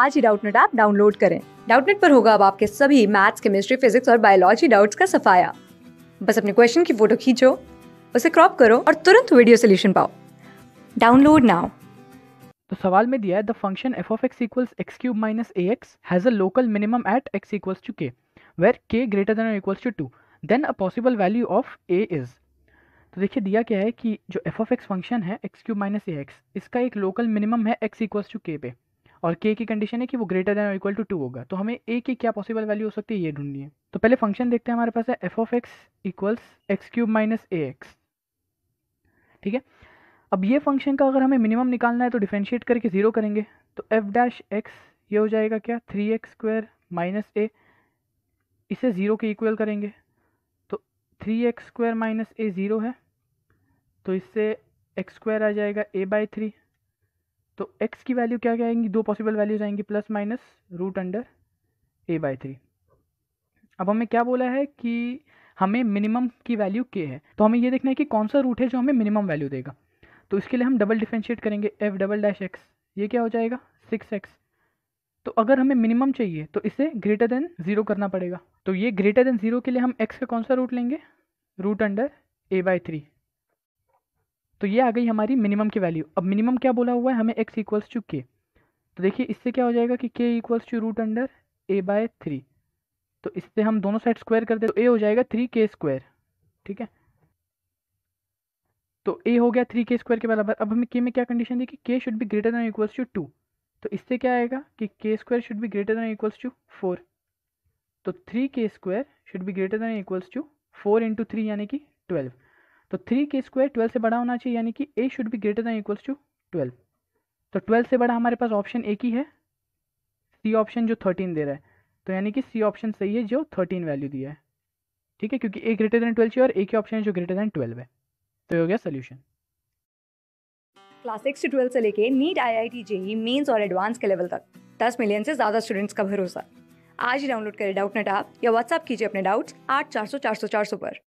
आज ही Doubtnet app download करें डाउटनेट पर होगा अब आपके सभी मैथ्स केमिस्ट्री फिजिक्स और बायोलॉजी डाउट्स का सफाया बस अपने क्वेश्चन की फोटो खींचो उसे क्रॉप करो और तुरंत वीडियो सोल्यूशन पाओ डाउनलोड नाउ तो सवाल में दिया है the function f of x equals x cube minus a x has a local minimum at x equals to k where k greater than equals to two then a possible value of a is तो देखिए दिया क्या है कि जो f of x function है x cube minus a x इसका एक लोकल मिनिमम है एक्स इक्वल्स टू के पे और के की कंडीशन है कि वो ग्रेटर देन और इक्वल टू टू होगा तो हमें ए की क्या पॉसिबल वैल्यू हो सकती है ये ढूंढनी है तो पहले फंक्शन देखते हैं हमारे पास है f of x equals x cube minus a x ठीक है अब ये फंक्शन का अगर हमें मिनिमम निकालना है तो डिफ्रेंशिएट करके ज़ीरो करेंगे तो एफ डैश एक्स ये हो जाएगा क्या three x square minus a इसे ज़ीरो के इक्वल करेंगे तो three x square minus a zero है तो इससे एक्स स्क्वायर आ जाएगा ए बाई थ्री तो एक्स की वैल्यू क्या क्या आएंगी दो पॉसिबल वैल्यूज आएंगी plus minus root under a by three अब हमें क्या बोला है कि हमें मिनिमम की वैल्यू के है तो हमें ये देखना है कि कौन सा रूट है जो हमें मिनिमम वैल्यू देगा तो इसके लिए हम डबल डिफ्रेंशिएट करेंगे एफ डबल डैश एक्स ये क्या हो जाएगा सिक्स एक्स तो अगर हमें मिनिमम चाहिए तो इसे ग्रेटर देन ज़ीरो करना पड़ेगा तो ये ग्रेटर देन ज़ीरो के लिए हम एक्स का कौन सा रूट लेंगे root under a by three तो ये आ गई हमारी मिनिमम की वैल्यू अब मिनिमम क्या बोला हुआ है हमें एक्स इक्वल्स टू के तो देखिए इससे क्या हो जाएगा कि k equals to root under a by three तो इससे हम दोनों साइड स्क्वायर कर दे तो ए हो जाएगा थ्री के स्क्वायर ठीक है तो ए हो गया थ्री के स्क्वायर के बराबर अब हमें के में क्या कंडीशन देखिए कि k should be greater than equals to two तो इससे क्या आएगा कि k square should be greater than equals to four तो three k square should be greater than equals to four into three यानी कि ट्वेल्व तो थ्री के स्क्वायर ट्वेल्व से बड़ा होना चाहिए यानी कि a should be greater than equals to twelve तो ट्वेल्व से बड़ा हमारे पास ऑप्शन ए की है सी ऑप्शन जो थर्टीन दे रहा है तो यानी कि सी ऑप्शन सही है जो थर्टीन वैल्यू दिया है ठीक है क्योंकि ए ग्रेटर दैन ट्वेल्व चाहिए और ए के ऑप्शन है जो ग्रेटर दैन ट्वेल्व है तो हो गया solution class six to twelfth से लेके NEET I I T JEE Mains और एडवांस के लेवल तक दस मिलियन से ज़्यादा स्टूडेंट्स का भरोसा आज ही डाउनलोड करें डाउट नेट ऐप या व्हाट्सअप कीजिए अपने डाउट्स आठ चार सौ चार सौ चार सौ पर